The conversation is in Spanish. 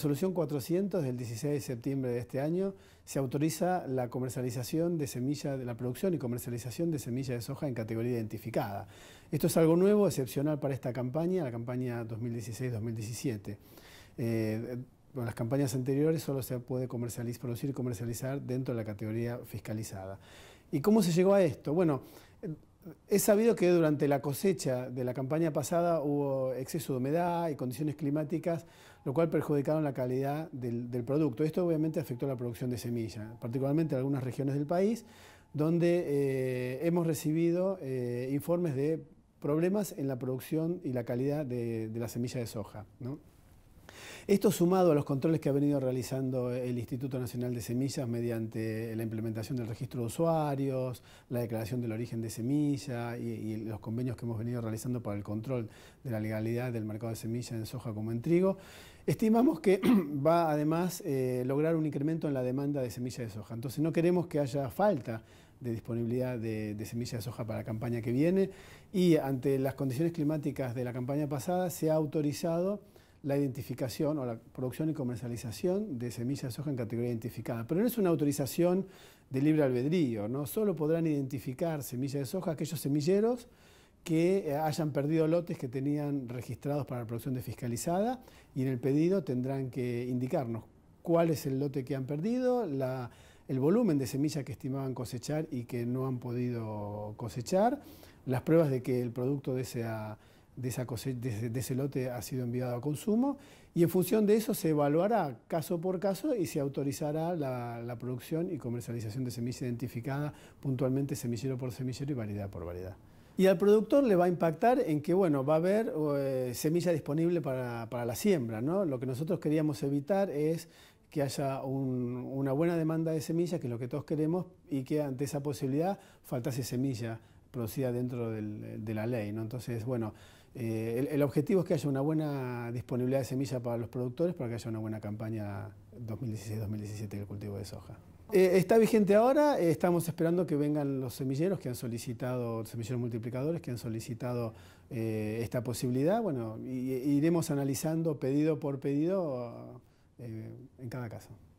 Resolución 400 del 16 de septiembre de este año se autoriza la comercialización de semilla, de la producción y comercialización de semilla de soja en categoría identificada. Esto es algo nuevo, excepcional para esta campaña, la campaña 2016-2017. Eh, las campañas anteriores solo se puede comercializar, producir y comercializar dentro de la categoría fiscalizada. ¿Y cómo se llegó a esto? Bueno, es sabido que durante la cosecha de la campaña pasada hubo exceso de humedad y condiciones climáticas, lo cual perjudicaron la calidad del, producto. Esto obviamente afectó la producción de semilla, particularmente en algunas regiones del país, donde eh, hemos recibido eh, informes de problemas en la producción y la calidad de, la semilla de soja. Esto sumado a los controles que ha venido realizando el Instituto Nacional de Semillas mediante la implementación del registro de usuarios, la declaración del origen de semilla y, los convenios que hemos venido realizando para el control de la legalidad del mercado de semillas en soja como en trigo, Estimamos que va además a eh, lograr un incremento en la demanda de semilla de soja. Entonces no queremos que haya falta de disponibilidad de, de semilla de soja para la campaña que viene y ante las condiciones climáticas de la campaña pasada se ha autorizado la identificación o la producción y comercialización de semillas de soja en categoría identificada. Pero no es una autorización de libre albedrío, ¿no? Solo podrán identificar semillas de soja aquellos semilleros que eh, hayan perdido lotes que tenían registrados para la producción de fiscalizada y en el pedido tendrán que indicarnos cuál es el lote que han perdido, la, el volumen de semillas que estimaban cosechar y que no han podido cosechar, las pruebas de que el producto desea de, ese, lote ha sido enviado a consumo y en función de eso se evaluará caso por caso y se autorizará la, producción y comercialización de semilla identificada puntualmente semillero por semillero y variedad por variedad. Y al productor le va a impactar en que, bueno, va a haber eh, semilla disponible para, la siembra, ¿no? Lo que nosotros queríamos evitar es que haya una buena demanda de semilla, que es lo que todos queremos, y que ante esa posibilidad faltase semilla producida dentro de la ley, ¿no? Entonces, bueno, eh, el, objetivo es que haya una buena disponibilidad de semilla para los productores para que haya una buena campaña 2016-2017 del cultivo de soja. Eh, está vigente ahora, eh, estamos esperando que vengan los semilleros que han solicitado, semilleros multiplicadores que han solicitado esta posibilidad. Bueno, iremos analizando pedido por pedido en cada caso.